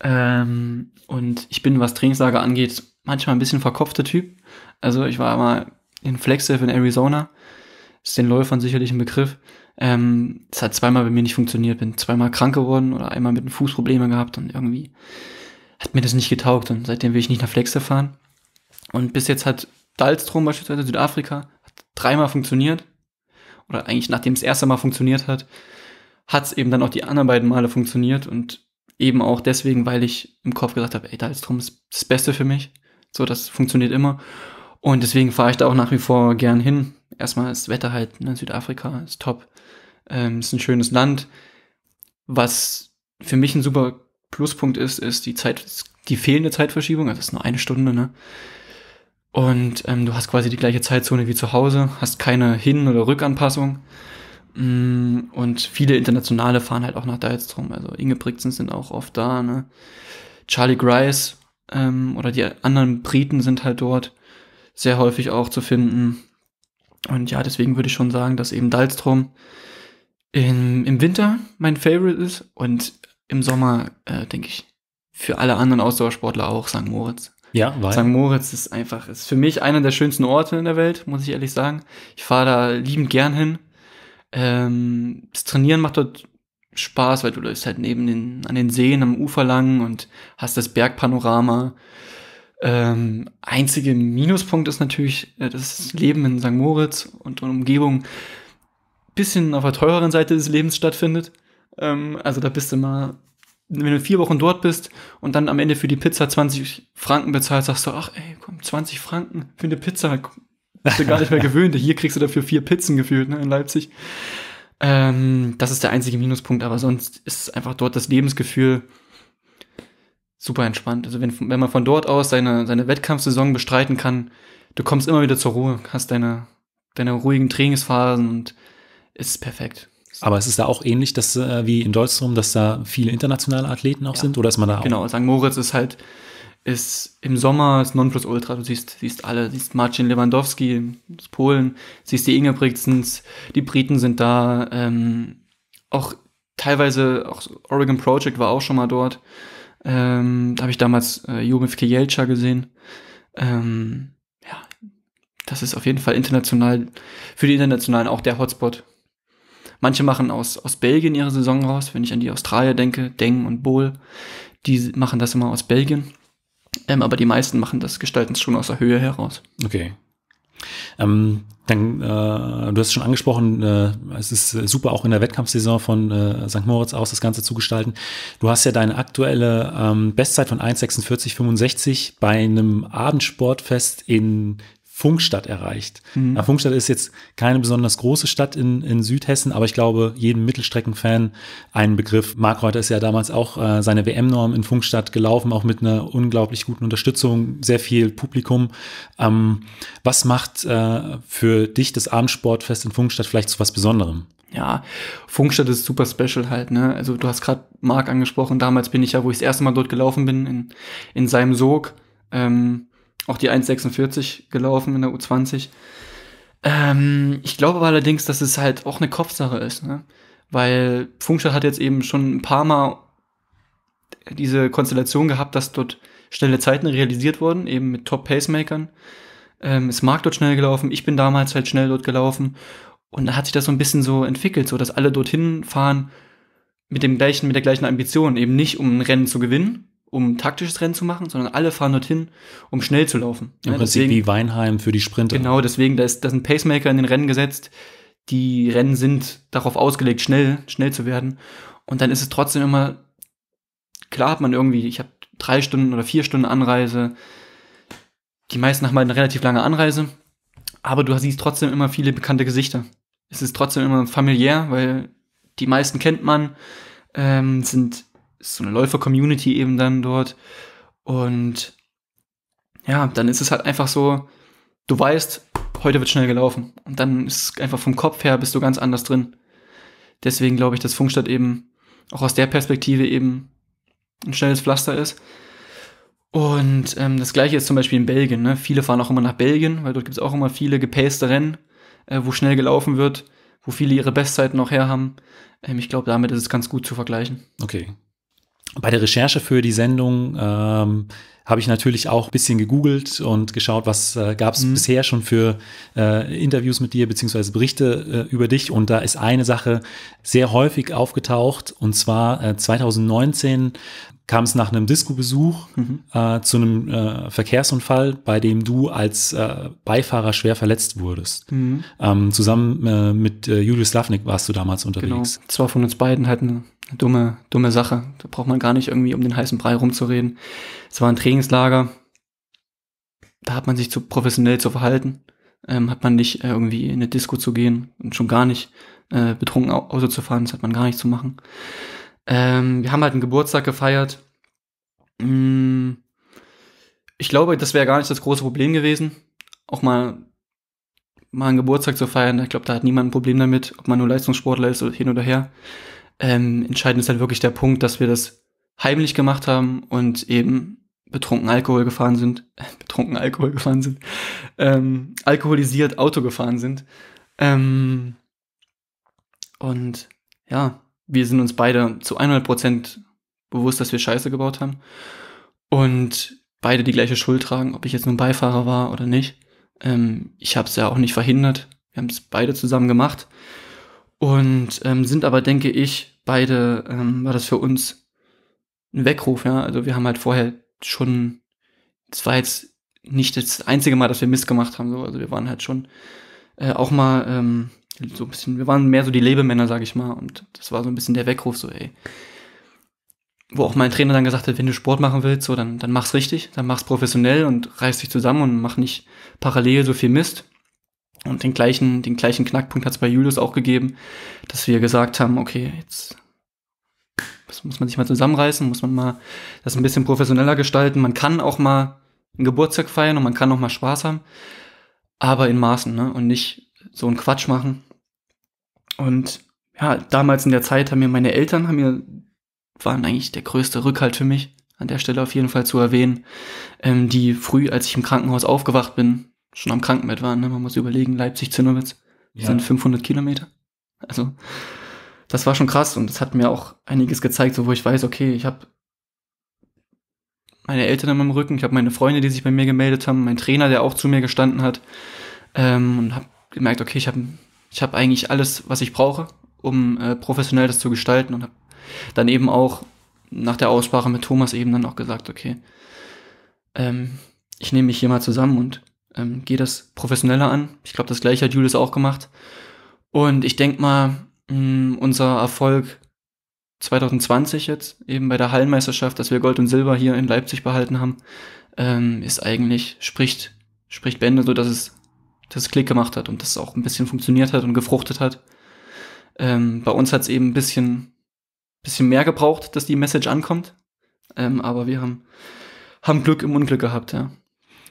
Ähm, und ich bin, was Trainingslager angeht, manchmal ein bisschen verkopfter Typ. Also ich war mal in Flagstaff in Arizona. Ist den Läufern sicherlich ein Begriff. Ähm, das hat zweimal bei mir nicht funktioniert. Bin zweimal krank geworden oder einmal mit einem Fußproblemen gehabt und irgendwie hat mir das nicht getaugt und seitdem will ich nicht nach Flexe fahren. Und bis jetzt hat Dalstrom beispielsweise Südafrika dreimal funktioniert. Oder eigentlich nachdem es erste Mal funktioniert hat, hat es eben dann auch die anderen beiden Male funktioniert und eben auch deswegen, weil ich im Kopf gesagt habe, ey, Dalstrom ist das Beste für mich. So, das funktioniert immer. Und deswegen fahre ich da auch nach wie vor gern hin. Erstmal ist Wetter halt, ne, Südafrika ist top. Ähm, ist ein schönes Land. Was für mich ein super Pluspunkt ist, ist die Zeit, die fehlende Zeitverschiebung, also es ist nur eine Stunde, ne? Und ähm, du hast quasi die gleiche Zeitzone wie zu Hause, hast keine Hin- oder Rückanpassung. Mm, und viele internationale fahren halt auch nach Deilstrom. Also Inge Ingebrigtsen sind auch oft da, ne? Charlie Grice ähm, oder die anderen Briten sind halt dort sehr häufig auch zu finden. Und ja, deswegen würde ich schon sagen, dass eben Dalstrom im, im Winter mein Favorite ist und im Sommer, äh, denke ich, für alle anderen Ausdauersportler auch St. Moritz. Ja, weil. St. Moritz ist einfach, ist für mich einer der schönsten Orte in der Welt, muss ich ehrlich sagen. Ich fahre da liebend gern hin. Ähm, das Trainieren macht dort Spaß, weil du läufst halt neben den, an den Seen am Ufer lang und hast das Bergpanorama. Ähm, einziger Minuspunkt ist natürlich äh, das Leben in St. Moritz und Umgebung bisschen auf der teureren Seite des Lebens stattfindet. Ähm, also da bist du mal, wenn du vier Wochen dort bist und dann am Ende für die Pizza 20 Franken bezahlst, sagst du, ach ey, komm, 20 Franken für eine Pizza, bist du gar nicht mehr [laughs] gewöhnt. Hier kriegst du dafür vier Pizzen gefühlt ne, in Leipzig. Ähm, das ist der einzige Minuspunkt, aber sonst ist einfach dort das Lebensgefühl super entspannt. Also wenn, wenn man von dort aus seine, seine Wettkampfsaison bestreiten kann, du kommst immer wieder zur Ruhe, hast deine, deine ruhigen Trainingsphasen und ist perfekt. Aber es ist da auch ähnlich, dass äh, wie in Dolstrom, dass da viele internationale Athleten auch ja. sind oder ist man da genau, auch? Genau, St. Moritz ist halt ist im Sommer das Nonplusultra. Du siehst, siehst alle, siehst Marcin Lewandowski aus Polen, siehst die Ingebrigtsens, die Briten sind da, ähm, auch teilweise, auch Oregon Project war auch schon mal dort. Ähm, da habe ich damals äh, Jurif Kielcza gesehen. Ähm, ja, das ist auf jeden Fall international, für die Internationalen auch der Hotspot Manche machen aus, aus Belgien ihre Saison raus, wenn ich an die Australier denke, Deng und Bohl, die machen das immer aus Belgien. Ähm, aber die meisten machen das, gestalten es schon aus der Höhe heraus. Okay. Ähm, dann, äh, du hast es schon angesprochen, äh, es ist äh, super auch in der Wettkampfsaison von äh, St. Moritz aus das Ganze zu gestalten. Du hast ja deine aktuelle ähm, Bestzeit von 1,46,65 bei einem Abendsportfest in Funkstadt erreicht. Mhm. Ja, Funkstadt ist jetzt keine besonders große Stadt in, in Südhessen, aber ich glaube, jedem Mittelstreckenfan ein Begriff. Mark Reuter ist ja damals auch äh, seine WM-Norm in Funkstadt gelaufen, auch mit einer unglaublich guten Unterstützung, sehr viel Publikum. Ähm, was macht äh, für dich das Abendsportfest in Funkstadt vielleicht zu was Besonderem? Ja, Funkstadt ist super special halt, ne? Also du hast gerade Marc angesprochen, damals bin ich ja, wo ich das erste Mal dort gelaufen bin, in, in seinem Sog. Ähm, auch die 1,46 gelaufen in der U20. Ähm, ich glaube allerdings, dass es halt auch eine Kopfsache ist, ne? Weil Funkstadt hat jetzt eben schon ein paar Mal diese Konstellation gehabt, dass dort schnelle Zeiten realisiert wurden, eben mit Top-Pacemakern. Ähm, ist mag dort schnell gelaufen, ich bin damals halt schnell dort gelaufen. Und da hat sich das so ein bisschen so entwickelt, so dass alle dorthin fahren mit dem gleichen, mit der gleichen Ambition, eben nicht um ein Rennen zu gewinnen, um taktisches Rennen zu machen, sondern alle fahren dorthin, um schnell zu laufen. Im ja, Prinzip deswegen, wie Weinheim für die Sprinter. Genau, deswegen, da ist, da sind Pacemaker in den Rennen gesetzt. Die Rennen sind darauf ausgelegt, schnell, schnell zu werden. Und dann ist es trotzdem immer, klar hat man irgendwie, ich habe drei Stunden oder vier Stunden Anreise. Die meisten haben halt eine relativ lange Anreise. Aber du siehst trotzdem immer viele bekannte Gesichter. Es ist trotzdem immer familiär, weil die meisten kennt man, ähm, sind ist so eine Läufer-Community eben dann dort. Und ja, dann ist es halt einfach so, du weißt, heute wird schnell gelaufen. Und dann ist einfach vom Kopf her bist du ganz anders drin. Deswegen glaube ich, dass Funkstadt eben auch aus der Perspektive eben ein schnelles Pflaster ist. Und ähm, das gleiche ist zum Beispiel in Belgien. Ne? Viele fahren auch immer nach Belgien, weil dort gibt es auch immer viele gepaste Rennen, äh, wo schnell gelaufen wird, wo viele ihre Bestzeiten auch her haben. Ähm, ich glaube, damit ist es ganz gut zu vergleichen. Okay, bei der Recherche für die Sendung ähm, habe ich natürlich auch ein bisschen gegoogelt und geschaut, was äh, gab es mhm. bisher schon für äh, Interviews mit dir beziehungsweise Berichte äh, über dich. Und da ist eine Sache sehr häufig aufgetaucht. Und zwar 2019 äh, kam es nach einem Disco-Besuch mhm. äh, zu einem äh, Verkehrsunfall, bei dem du als äh, Beifahrer schwer verletzt wurdest. Mhm. Ähm, zusammen äh, mit äh, Julius Slavnik warst du damals genau. unterwegs. Genau. Das von uns beiden halt eine dumme, dumme Sache. Da braucht man gar nicht irgendwie um den heißen Brei rumzureden. Es war ein Trainingslager. Da hat man sich zu professionell zu verhalten. Ähm, hat man nicht äh, irgendwie in eine Disco zu gehen und schon gar nicht betrunken Auto zu fahren. Das hat man gar nicht zu machen. Ähm, wir haben halt einen Geburtstag gefeiert. Mm, ich glaube, das wäre gar nicht das große Problem gewesen, auch mal, mal einen Geburtstag zu feiern. Ich glaube, da hat niemand ein Problem damit, ob man nur Leistungssportler ist oder hin oder her. Ähm, entscheidend ist halt wirklich der Punkt, dass wir das heimlich gemacht haben und eben betrunken Alkohol gefahren sind, [laughs] betrunken Alkohol gefahren sind, ähm, alkoholisiert Auto gefahren sind. Ähm, und ja, wir sind uns beide zu 100% bewusst, dass wir Scheiße gebaut haben und beide die gleiche Schuld tragen, ob ich jetzt nun Beifahrer war oder nicht. Ähm, ich habe es ja auch nicht verhindert. Wir haben es beide zusammen gemacht und ähm, sind aber, denke ich, beide ähm, war das für uns ein Weckruf. Ja, also wir haben halt vorher schon, es war jetzt nicht das einzige Mal, dass wir Mist gemacht haben. So. Also wir waren halt schon äh, auch mal ähm, so ein bisschen, wir waren mehr so die Lebemänner, sage ich mal. Und das war so ein bisschen der Weckruf, so, ey. Wo auch mein Trainer dann gesagt hat, wenn du Sport machen willst, so, dann, dann mach's richtig, dann mach's professionell und reiß dich zusammen und mach nicht parallel so viel Mist. Und den gleichen, den gleichen Knackpunkt hat es bei Julius auch gegeben, dass wir gesagt haben, okay, jetzt muss man sich mal zusammenreißen, muss man mal das ein bisschen professioneller gestalten. Man kann auch mal einen Geburtstag feiern und man kann auch mal Spaß haben, aber in Maßen, ne? Und nicht so einen Quatsch machen. Und ja, damals in der Zeit haben mir meine Eltern, haben mir, waren eigentlich der größte Rückhalt für mich, an der Stelle auf jeden Fall zu erwähnen, ähm, die früh, als ich im Krankenhaus aufgewacht bin, schon am Krankenbett waren. Ne? Man muss überlegen, Leipzig, Zinnowitz ja. sind 500 Kilometer. Also das war schon krass und das hat mir auch einiges gezeigt, so wo ich weiß, okay, ich habe meine Eltern in meinem Rücken, ich habe meine Freunde, die sich bei mir gemeldet haben, mein Trainer, der auch zu mir gestanden hat ähm, und habe gemerkt, okay, ich habe ich habe eigentlich alles, was ich brauche, um äh, professionell das zu gestalten und habe dann eben auch nach der Aussprache mit Thomas eben dann auch gesagt, okay, ähm, ich nehme mich hier mal zusammen und ähm, gehe das professioneller an. Ich glaube, das gleiche hat Julius auch gemacht. Und ich denke mal, mh, hm, unser Erfolg 2020 jetzt, eben bei der Hallenmeisterschaft, dass wir Gold und Silber hier in Leipzig behalten haben, ähm, ist eigentlich, spricht, spricht Bände, so dass es das Klick gemacht hat und das auch ein bisschen funktioniert hat und gefruchtet hat. Ähm, bei uns hat es eben ein bisschen, bisschen mehr gebraucht, dass die Message ankommt. Ähm, aber wir haben, haben Glück im Unglück gehabt, ja.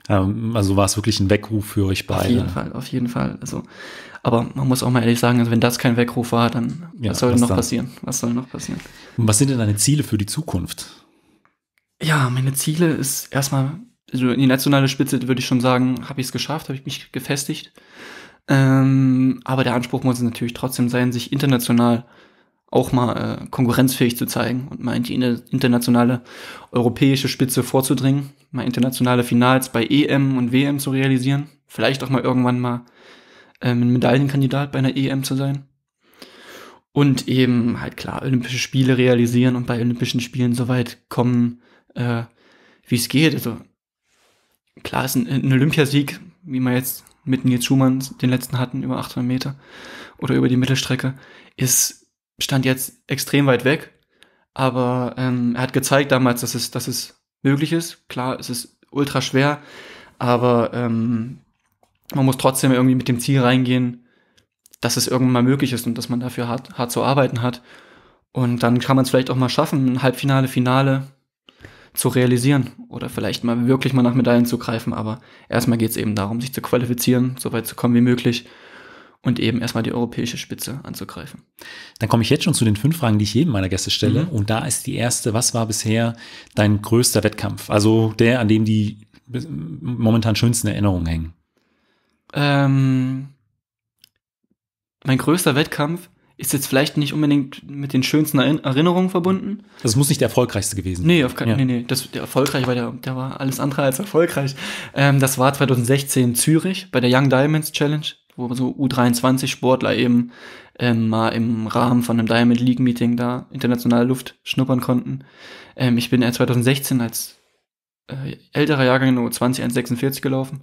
Ähm, also war es wirklich ein Weckruf für euch beide. Auf jeden Fall, auf jeden Fall. Also, aber man muss auch mal ehrlich sagen, also wenn das kein Weckruf war, dann ja, was soll was noch dann? passieren? Was soll noch passieren? Und was sind denn deine Ziele für die Zukunft? Ja, meine Ziele ist erstmal also in die nationale Spitze würde ich schon sagen, habe ich es geschafft, habe ich mich gefestigt. Ähm, aber der Anspruch muss natürlich trotzdem sein, sich international auch mal äh, konkurrenzfähig zu zeigen und mal in die internationale europäische Spitze vorzudringen, mal internationale Finals bei EM und WM zu realisieren, vielleicht auch mal irgendwann mal ähm, ein Medaillenkandidat bei einer EM zu sein und eben halt klar Olympische Spiele realisieren und bei Olympischen Spielen so weit kommen, äh, wie es geht. Also klar ist ein, ein Olympiasieg, wie man jetzt mit Nils Schumann den letzten hatten, über 800 Meter oder über die Mittelstrecke, ist, stand jetzt extrem weit weg. Aber ähm, er hat gezeigt damals, dass es, dass es möglich ist. Klar, es ist ultra schwer, aber ähm, man muss trotzdem irgendwie mit dem Ziel reingehen, dass es irgendwann mal möglich ist und dass man dafür hart, hart zu arbeiten hat. Und dann kann man es vielleicht auch mal schaffen, ein Halbfinale, Finale, zu realisieren oder vielleicht mal wirklich mal nach Medaillen zu greifen. Aber erstmal geht es eben darum, sich zu qualifizieren, so weit zu kommen wie möglich und eben erstmal die europäische Spitze anzugreifen. Dann komme ich jetzt schon zu den fünf Fragen, die ich jedem meiner Gäste stelle. Mhm. Und da ist die erste, was war bisher dein größter Wettkampf? Also der, an dem die momentan schönsten Erinnerungen hängen. Ähm, mein größter Wettkampf ist jetzt vielleicht nicht unbedingt mit den schönsten Erinnerungen verbunden. Das muss nicht der erfolgreichste gewesen sein. Nee, auf keinen, ja. nee, nee. Das, der erfolgreich war, der, der war alles andere als erfolgreich. Ähm, das war 2016 in Zürich bei der Young Diamonds Challenge, wo so U23-Sportler eben ähm, mal im Rahmen von einem Diamond League Meeting da internationale Luft schnuppern konnten. Ähm, ich bin 2016 als äh, älterer Jahrgang in U20 46 gelaufen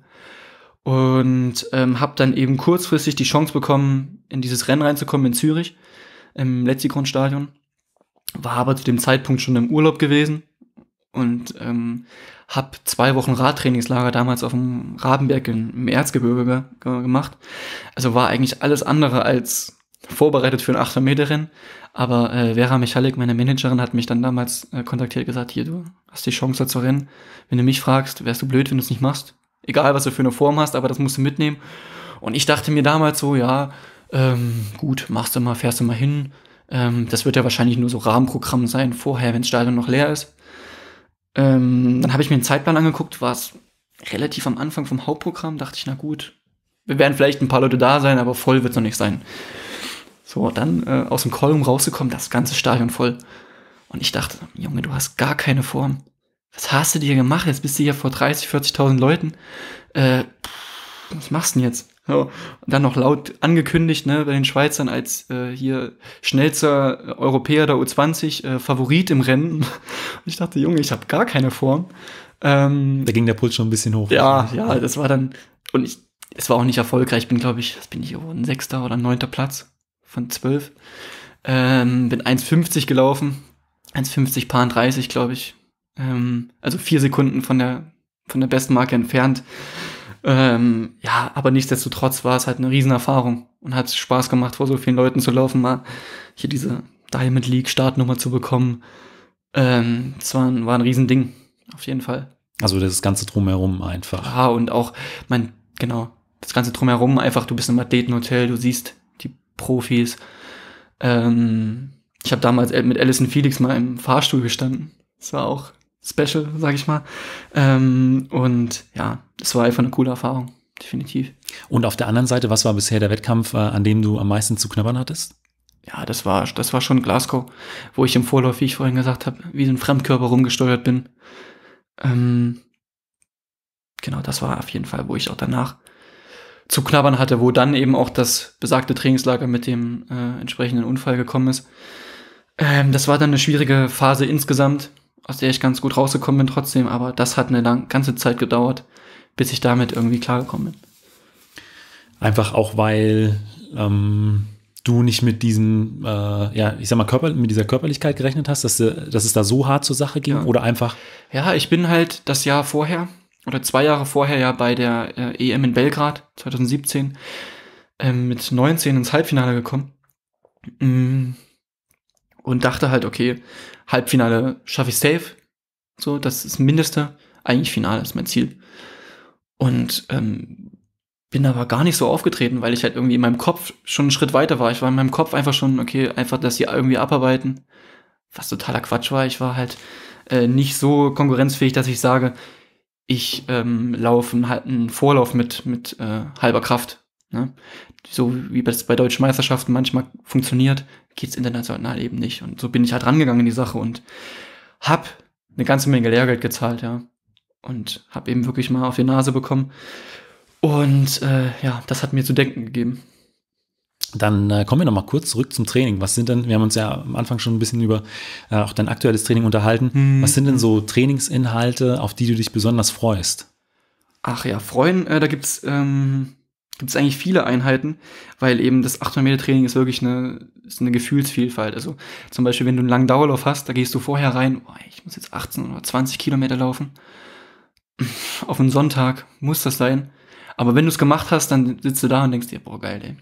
und ähm, habe dann eben kurzfristig die Chance bekommen, in dieses Rennen reinzukommen in Zürich im Letzigrundstadion. War aber zu dem Zeitpunkt schon im Urlaub gewesen und ähm, habe zwei Wochen Radtrainingslager damals auf dem Rabenberg im Erzgebirge gemacht. Also war eigentlich alles andere als vorbereitet für ein 800 Meter Rennen. Aber äh, Vera Michalik, meine Managerin, hat mich dann damals äh, kontaktiert gesagt, hier, du hast die Chance da zu rennen. Wenn du mich fragst, wärst du blöd, wenn du es nicht machst. Egal, was du für eine Form hast, aber das musst du mitnehmen. Und ich dachte mir damals so, ja, ähm, gut, machst du mal, fährst du mal hin. Ähm, das wird ja wahrscheinlich nur so Rahmenprogramm sein vorher, wenn das Stadion noch leer ist. Ähm, dann habe ich mir einen Zeitplan angeguckt, war es relativ am Anfang vom Hauptprogramm, dachte ich, na gut, wir werden vielleicht ein paar Leute da sein, aber voll wird es noch nicht sein. So, dann äh, aus dem Kolum rausgekommen, das ganze Stadion voll. Und ich dachte, Junge, du hast gar keine Form was hast du dir gemacht? Jetzt bist du hier vor 30, 40.000 Leuten. Äh, was machst du denn jetzt? So. dann noch laut angekündigt, ne, bei den Schweizern als äh, hier schnellster äh, Europäer der U20 äh, Favorit im Rennen. Und ich dachte, Junge, ich habe gar keine Form. Ähm, da ging der Puls schon ein bisschen hoch. Ja, ja, das war dann und ich, es war auch nicht erfolgreich. Ich bin, glaube ich, das bin ich irgendwo ein sechster oder neunter Platz von zwölf. Ähm, bin 1,50 gelaufen, 1,50 Paar 30, glaube ich. Ähm, also vier Sekunden von der, von der besten Marke entfernt. Ähm, ja, aber nichtsdestotrotz war es halt eine Riesenerfahrung und hat Spaß gemacht, vor so vielen Leuten zu laufen, mal hier diese Diamond League Startnummer zu bekommen. Ähm, das war ein, war ein Riesending, auf jeden Fall. Also das Ganze drumherum einfach. Ja, und auch, mein, genau, das Ganze drumherum einfach, du bist im Athletenhotel, du siehst die Profis. Ähm, ich habe damals mit Alison Felix mal im Fahrstuhl gestanden. Das war auch Special, sag ich mal. Ähm, und ja, es war einfach eine coole Erfahrung, definitiv. Und auf der anderen Seite, was war bisher der Wettkampf, äh, an dem du am meisten zu knabbern hattest? Ja, das war, das war schon Glasgow, wo ich im Vorlauf, wie ich vorhin gesagt habe, wie so ein Fremdkörper rumgesteuert bin. Ähm, genau, das war auf jeden Fall, wo ich auch danach zu knabbern hatte, wo dann eben auch das besagte Trainingslager mit dem äh, entsprechenden Unfall gekommen ist. Ähm, das war dann eine schwierige Phase insgesamt aus der ich ganz gut rausgekommen bin trotzdem, aber das hat eine lang, ganze Zeit gedauert, bis ich damit irgendwie klargekommen bin. Einfach auch, weil ähm, du nicht mit diesem, äh, ja, ich sag mal, Körper, mit dieser Körperlichkeit gerechnet hast, dass, äh, dass es da so hart zur Sache ging ja. oder einfach. Ja, ich bin halt das Jahr vorher oder zwei Jahre vorher ja bei der äh, EM in Belgrad 2017 ähm, mit 19 ins Halbfinale gekommen. Mm, und dachte halt, okay, Halbfinale schaffe ich safe. So, das ist das Mindeste. Eigentlich Finale ist mein Ziel. Und ähm, bin aber gar nicht so aufgetreten, weil ich halt irgendwie in meinem Kopf schon einen Schritt weiter war. Ich war in meinem Kopf einfach schon, okay, einfach das hier irgendwie abarbeiten. Was totaler Quatsch war. Ich war halt äh, nicht so konkurrenzfähig, dass ich sage, ich ähm, laufe einen, einen Vorlauf mit, mit äh, halber Kraft Ne? So wie das bei deutschen Meisterschaften manchmal funktioniert, geht es international eben nicht. Und so bin ich halt rangegangen in die Sache und habe eine ganze Menge Lehrgeld gezahlt, ja. Und habe eben wirklich mal auf die Nase bekommen. Und äh, ja, das hat mir zu denken gegeben. Dann äh, kommen wir nochmal kurz zurück zum Training. Was sind denn, wir haben uns ja am Anfang schon ein bisschen über äh, auch dein aktuelles Training unterhalten. Hm. Was sind denn so Trainingsinhalte, auf die du dich besonders freust? Ach ja, freuen, äh, da gibt es ähm, gibt es eigentlich viele Einheiten, weil eben das 800 Meter Training ist wirklich eine, ist eine Gefühlsvielfalt. Also zum Beispiel, wenn du einen langen Dauerlauf hast, da gehst du vorher rein, oh, ich muss jetzt 18 oder 20 Kilometer laufen. [laughs] Auf einen Sonntag muss das sein. Aber wenn du es gemacht hast, dann sitzt du da und denkst dir, boah, geil, ey.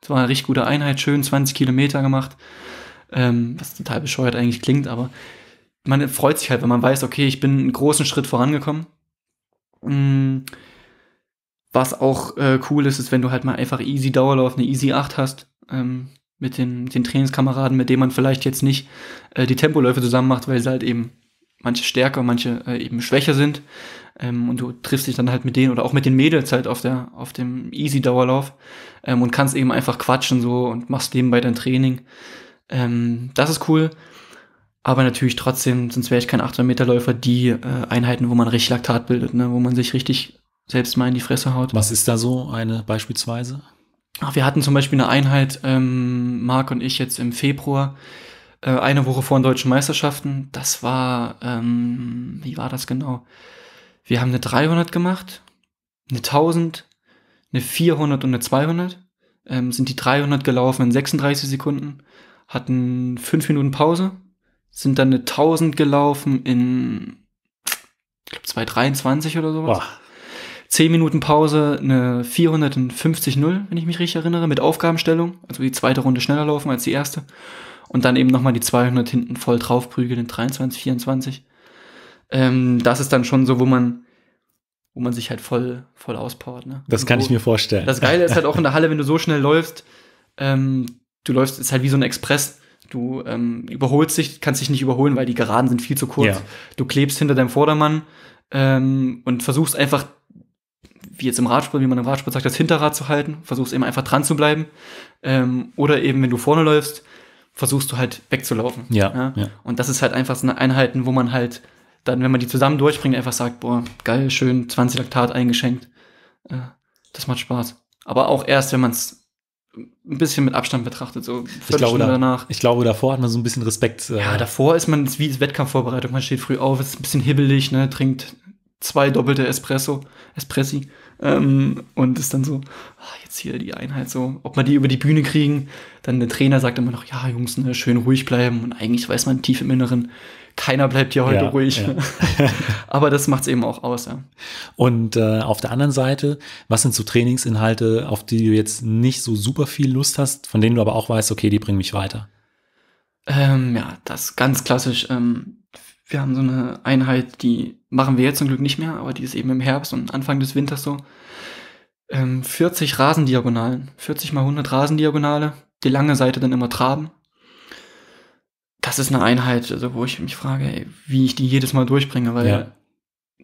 Das war eine richtig gute Einheit, schön 20 Kilometer gemacht. Ähm, was total bescheuert eigentlich klingt, aber man freut sich halt, wenn man weiß, okay, ich bin einen großen Schritt vorangekommen. Hm, was auch äh, cool ist, ist, wenn du halt mal einfach easy Dauerlauf, eine easy 8 hast, ähm, mit den, den Trainingskameraden, mit denen man vielleicht jetzt nicht äh, die Tempoläufe zusammen macht, weil sie halt eben manche stärker, manche äh, eben schwächer sind. Ähm, und du triffst dich dann halt mit denen oder auch mit den Mädels halt auf, der, auf dem Easy-Dauerlauf ähm, und kannst eben einfach quatschen so und machst nebenbei dein Training. Ähm, das ist cool. Aber natürlich trotzdem, sonst wäre ich kein 800-Meter-Läufer, die äh, Einheiten, wo man richtig Laktat bildet, ne, wo man sich richtig selbst mal in die Fresse haut. Was ist da so eine beispielsweise? Ach, wir hatten zum Beispiel eine Einheit, ähm, Marc und ich jetzt im Februar, äh, eine Woche vor den deutschen Meisterschaften. Das war, ähm, wie war das genau? Wir haben eine 300 gemacht, eine 1000, eine 400 und eine 200. Ähm, sind die 300 gelaufen in 36 Sekunden, hatten 5 Minuten Pause, sind dann eine 1000 gelaufen in, ich glaube, 223 oder sowas. Boah. 10 Minuten Pause, eine 450-0, wenn ich mich richtig erinnere, mit Aufgabenstellung. Also die zweite Runde schneller laufen als die erste. Und dann eben nochmal die 200 hinten voll draufprügeln, 23, 24. Ähm, das ist dann schon so, wo man wo man sich halt voll, voll auspowert. Ne? Das kann wo, ich also mir vorstellen. Das Geile ist halt auch in der Halle, wenn du so schnell läufst, ähm, du läufst, ist halt wie so ein Express. Du ähm, überholst dich, kannst dich nicht überholen, weil die Geraden sind viel zu kurz. Ja. Du klebst hinter deinem Vordermann ähm, und versuchst einfach wie jetzt im Radsport, wie man im Radsport sagt, das Hinterrad zu halten, versuchst eben einfach dran zu bleiben. Ähm, oder eben, wenn du vorne läufst, versuchst du halt wegzulaufen. Ja, ja? ja. Und das ist halt einfach so eine Einheiten, wo man halt dann, wenn man die zusammen durchbringt, einfach sagt, boah, geil, schön, 20 Laktat eingeschenkt. Äh, das macht Spaß. Aber auch erst, wenn man es ein bisschen mit Abstand betrachtet, so ich glaube, da, danach. Ich glaube, davor hat man so ein bisschen Respekt. Äh ja, davor ist man wie Wettkampfvorbereitung. Man steht früh auf, ist ein bisschen hibbelig, ne, trinkt zwei doppelte Espresso, Espressi ähm, und ist dann so, ach, jetzt hier die Einheit so, ob man die über die Bühne kriegen. Dann der Trainer sagt immer noch, ja, Jungs, ne, schön ruhig bleiben. Und eigentlich weiß man tief im Inneren, keiner bleibt hier heute ja, ruhig. Ja. [laughs] Aber das macht es eben auch aus. Ja. Und äh, auf der anderen Seite, was sind so Trainingsinhalte, auf die du jetzt nicht so super viel Lust hast, von denen du aber auch weißt, okay, die bringen mich weiter? Ähm, ja, das ganz klassisch. Ähm, wir haben so eine Einheit, die machen wir jetzt zum Glück nicht mehr, aber die ist eben im Herbst und Anfang des Winters so. Ähm, 40 Rasendiagonalen, 40 mal 100 Rasendiagonale, die lange Seite dann immer traben. Das ist eine Einheit, also wo ich mich frage, ey, wie ich die jedes Mal durchbringe, weil ja.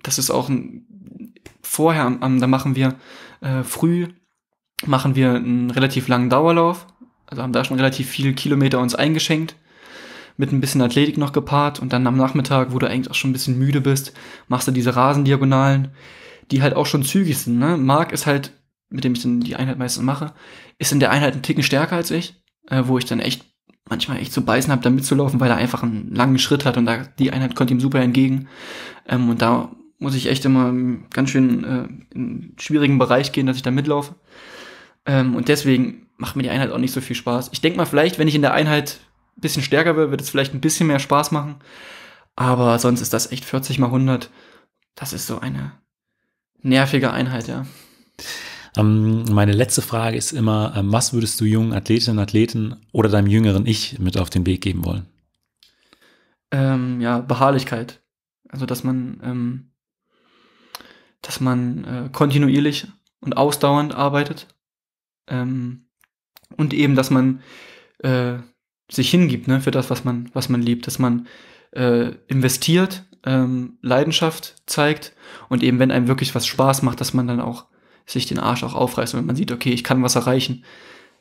das ist auch ein, vorher, um, da machen wir äh, früh, machen wir einen relativ langen Dauerlauf, also haben da schon relativ viel Kilometer uns eingeschenkt mit ein bisschen Athletik noch gepaart und dann am Nachmittag, wo du eigentlich auch schon ein bisschen müde bist, machst du diese Rasendiagonalen, die halt auch schon zügig sind. Ne? Marc ist halt, mit dem ich dann die Einheit meistens mache, ist in der Einheit einen Ticken stärker als ich, äh, wo ich dann echt manchmal echt zu beißen habe, da mitzulaufen, weil er einfach einen langen Schritt hat und da, die Einheit kommt ihm super entgegen. Ähm, und da muss ich echt immer ganz schön äh, in einen schwierigen Bereich gehen, dass ich da mitlaufe. Ähm, und deswegen macht mir die Einheit auch nicht so viel Spaß. Ich denke mal, vielleicht, wenn ich in der Einheit bisschen stärker wird, wird es vielleicht ein bisschen mehr Spaß machen. Aber sonst ist das echt 40 mal 100. Das ist so eine nervige Einheit, ja. Ähm, meine letzte Frage ist immer, ähm, was würdest du jungen Athletinnen, Athleten oder deinem jüngeren Ich mit auf den Weg geben wollen? Ähm, ja, Beharrlichkeit. Also, dass man, ähm, dass man äh, kontinuierlich und ausdauernd arbeitet. Ähm, und eben, dass man äh, sich hingibt, ne, für das, was man, was man liebt, dass man äh, investiert, ähm, Leidenschaft zeigt und eben, wenn einem wirklich was Spaß macht, dass man dann auch sich den Arsch auch aufreißt und wenn man sieht, okay, ich kann was erreichen,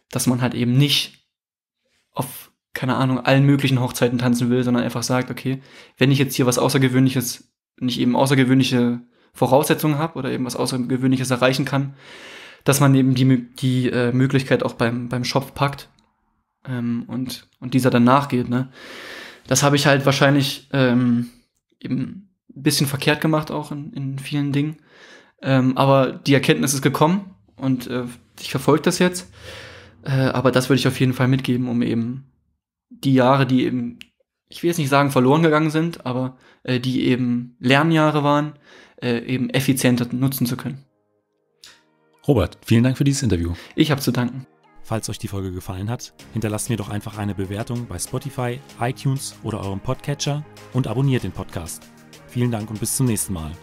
dass man halt eben nicht auf, keine Ahnung, allen möglichen Hochzeiten tanzen will, sondern einfach sagt, okay, wenn ich jetzt hier was Außergewöhnliches, nicht eben außergewöhnliche Voraussetzungen habe oder eben was Außergewöhnliches erreichen kann, dass man eben die, die äh, Möglichkeit auch beim, beim Shop packt ähm, und, und dieser dann nachgeht. Ne? Das habe ich halt wahrscheinlich ähm, eben ein bisschen verkehrt gemacht, auch in, in vielen Dingen. Ähm, aber die Erkenntnis ist gekommen und äh, ich verfolge das jetzt. Äh, aber das würde ich auf jeden Fall mitgeben, um eben die Jahre, die eben, ich will jetzt nicht sagen verloren gegangen sind, aber äh, die eben Lernjahre waren, äh, eben effizienter nutzen zu können. Robert, vielen Dank für dieses Interview. Ich habe zu danken. Falls euch die Folge gefallen hat, hinterlasst mir doch einfach eine Bewertung bei Spotify, iTunes oder eurem Podcatcher und abonniert den Podcast. Vielen Dank und bis zum nächsten Mal.